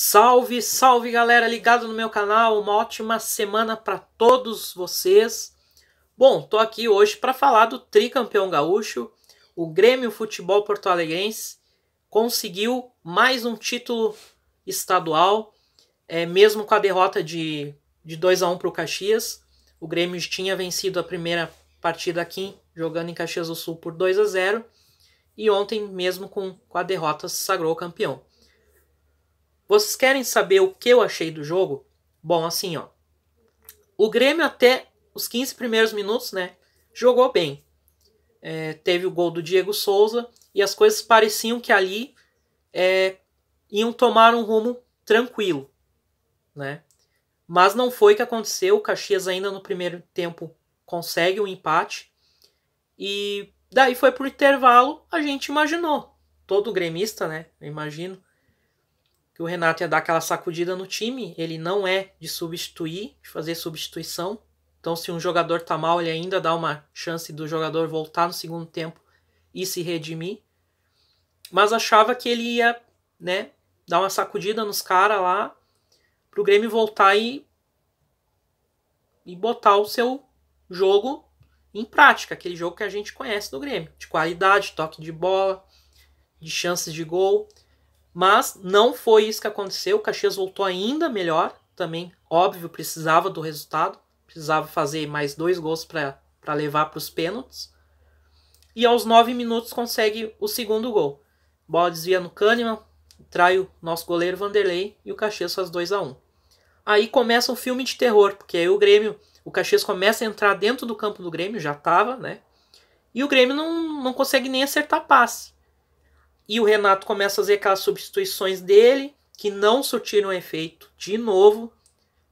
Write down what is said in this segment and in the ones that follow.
Salve, salve galera ligado no meu canal, uma ótima semana para todos vocês. Bom, tô aqui hoje para falar do tricampeão gaúcho. O Grêmio Futebol Porto Alegrense conseguiu mais um título estadual, é, mesmo com a derrota de, de 2 a 1 para o Caxias. O Grêmio tinha vencido a primeira partida aqui, jogando em Caxias do Sul por 2 a 0 e ontem, mesmo com, com a derrota, se sagrou campeão. Vocês querem saber o que eu achei do jogo? Bom, assim, ó. O Grêmio até os 15 primeiros minutos, né? Jogou bem. É, teve o gol do Diego Souza e as coisas pareciam que ali é, iam tomar um rumo tranquilo, né? Mas não foi o que aconteceu. O Caxias ainda no primeiro tempo consegue o um empate. E daí foi pro intervalo, a gente imaginou. Todo gremista, né? Eu imagino que o Renato ia dar aquela sacudida no time. Ele não é de substituir, de fazer substituição. Então, se um jogador tá mal, ele ainda dá uma chance do jogador voltar no segundo tempo e se redimir. Mas achava que ele ia, né, dar uma sacudida nos caras lá pro Grêmio voltar e e botar o seu jogo em prática, aquele jogo que a gente conhece do Grêmio, de qualidade, toque de bola, de chances de gol. Mas não foi isso que aconteceu. O Caxias voltou ainda melhor. Também, óbvio, precisava do resultado. Precisava fazer mais dois gols para levar para os pênaltis. E aos nove minutos consegue o segundo gol. Bola desvia no Kahneman. Trai o nosso goleiro Vanderlei. E o Caxias faz 2 a 1 um. Aí começa um filme de terror. Porque aí o Grêmio... O Caxias começa a entrar dentro do campo do Grêmio. Já estava, né? E o Grêmio não, não consegue nem acertar passe. E o Renato começa a fazer as substituições dele, que não surtiram efeito de novo.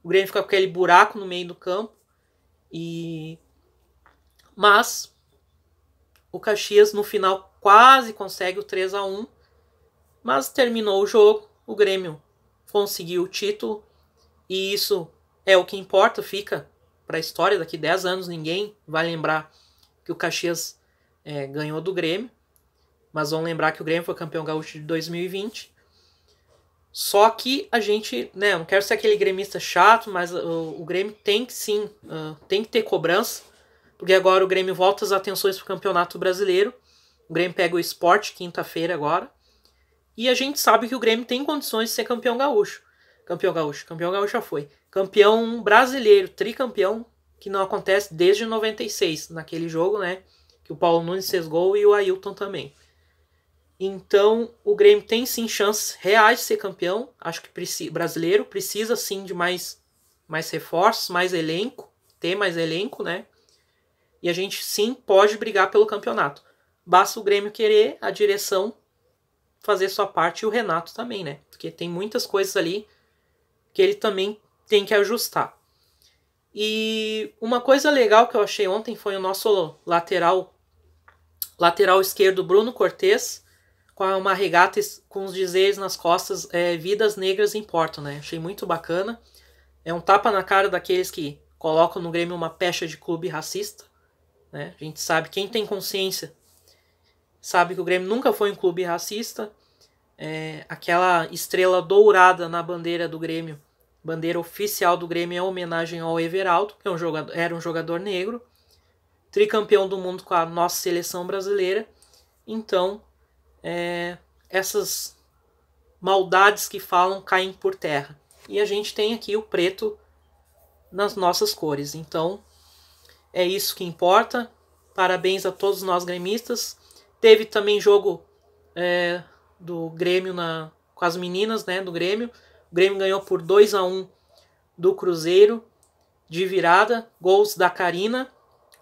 O Grêmio fica com aquele buraco no meio do campo. E mas o Caxias no final quase consegue o 3 a 1, mas terminou o jogo, o Grêmio conseguiu o título e isso é o que importa, fica para a história daqui 10 anos ninguém vai lembrar que o Caxias é, ganhou do Grêmio. Mas vamos lembrar que o Grêmio foi campeão gaúcho de 2020. Só que a gente, né, não quero ser aquele gremista chato, mas o, o Grêmio tem que sim, uh, tem que ter cobrança, porque agora o Grêmio volta as atenções para o Campeonato Brasileiro. O Grêmio pega o esporte quinta-feira agora. E a gente sabe que o Grêmio tem condições de ser campeão gaúcho. Campeão gaúcho, campeão gaúcho já foi. Campeão brasileiro, tricampeão, que não acontece desde 96, naquele jogo, né? Que o Paulo Nunes fez gol e o Ailton também. Então, o Grêmio tem sim chances reais de ser campeão. Acho que brasileiro precisa sim de mais, mais reforços, mais elenco, ter mais elenco, né? E a gente sim pode brigar pelo campeonato. Basta o Grêmio querer, a direção fazer sua parte e o Renato também, né? Porque tem muitas coisas ali que ele também tem que ajustar. E uma coisa legal que eu achei ontem foi o nosso lateral lateral esquerdo Bruno Cortes com uma regata com os dizeres nas costas, é, vidas negras importam, né? Achei muito bacana. É um tapa na cara daqueles que colocam no Grêmio uma pecha de clube racista. Né? A gente sabe, quem tem consciência sabe que o Grêmio nunca foi um clube racista. É, aquela estrela dourada na bandeira do Grêmio, bandeira oficial do Grêmio é homenagem ao Everaldo, que é um jogador, era um jogador negro, tricampeão do mundo com a nossa seleção brasileira. Então, é, essas maldades que falam caem por terra. E a gente tem aqui o preto nas nossas cores. Então, é isso que importa. Parabéns a todos nós gremistas. Teve também jogo é, do Grêmio na, com as meninas né, do Grêmio. O Grêmio ganhou por 2 a 1 do Cruzeiro de virada. Gols da Karina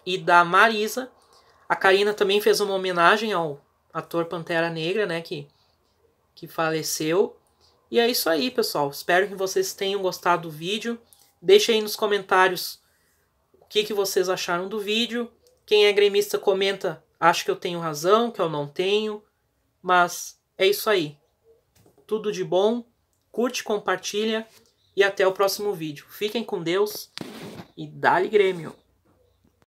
e da Marisa. A Karina também fez uma homenagem ao ator Pantera Negra, né, que, que faleceu. E é isso aí, pessoal. Espero que vocês tenham gostado do vídeo. Deixe aí nos comentários o que, que vocês acharam do vídeo. Quem é gremista comenta, acho que eu tenho razão, que eu não tenho. Mas é isso aí. Tudo de bom. Curte, compartilha e até o próximo vídeo. Fiquem com Deus e dale Grêmio!